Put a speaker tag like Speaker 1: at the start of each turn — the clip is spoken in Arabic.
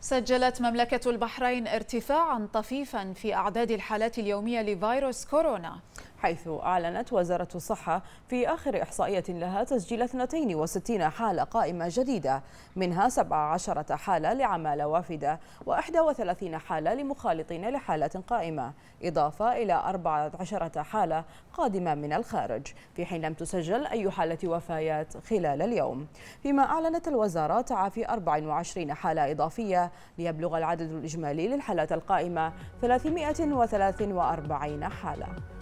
Speaker 1: سجلت مملكة البحرين ارتفاعا طفيفا في أعداد الحالات اليومية لفيروس
Speaker 2: كورونا
Speaker 3: حيث أعلنت وزارة الصحة في آخر إحصائية لها تسجيل 62 حالة قائمة جديدة منها 17 حالة لعمالة وافدة و31 حالة لمخالطين لحالة قائمة إضافة إلى 14 حالة قادمة من الخارج في حين لم تسجل أي حالة وفيات خلال اليوم فيما أعلنت الوزارة تعافي 24 حالة إضافية ليبلغ
Speaker 4: العدد الإجمالي للحالات القائمة 343 حالة